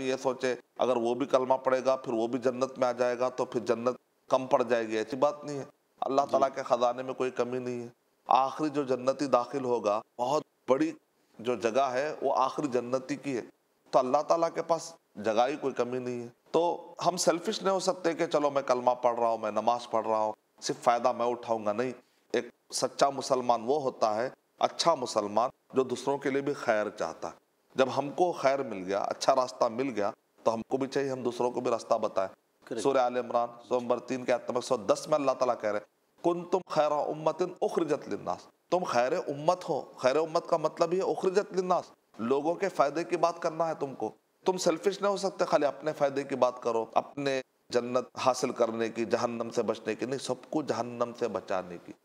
ये सोचे अगर वो भी कलमा पड़ेगा फिर वो भी जन्नत में आ जाएगा तो फिर जन्नत कम पड़ जाएगी ऐसी बात नहीं है अल्लाह तला के ख़जाने में कोई कमी नहीं है आखिरी जो जन्नती दाखिल होगा बहुत बड़ी जो जगह है वो आखिरी जन्नती की है तो अल्लाह ताला के पास जगह ही कोई कमी नहीं है तो हम सेल्फिश नहीं हो सकते कि चलो मैं कलमा पढ़ रहा हूँ मैं नमाज पढ़ रहा हूँ सिर्फ फ़ायदा मैं उठाऊंगा नहीं एक सच्चा मुसलमान वो होता है अच्छा मुसलमान जो दूसरों के लिए भी खैर चाहता है जब हमको खैर मिल गया अच्छा रास्ता मिल गया तो हमको भी चाहिए हम दूसरों को भी रास्ता बताएं सूर्य आल इमरान सौ नंबर तीन के आत्मक सौ दस में अल्लाह तला कह रहे कुन तुम खैर उम्मतिन उखरजत लिन्नास तुम खैर उम्मत हो खैर उम्मत का मतलब ही उखरजत लिन्नास लोगों के फायदे की बात करना है तुमको तुम सेल्फिश नहीं हो सकते खाली अपने फायदे की बात करो अपने जन्नत हासिल करने की जहन्नम से बचने की नहीं सबको जहन्नम से बचाने की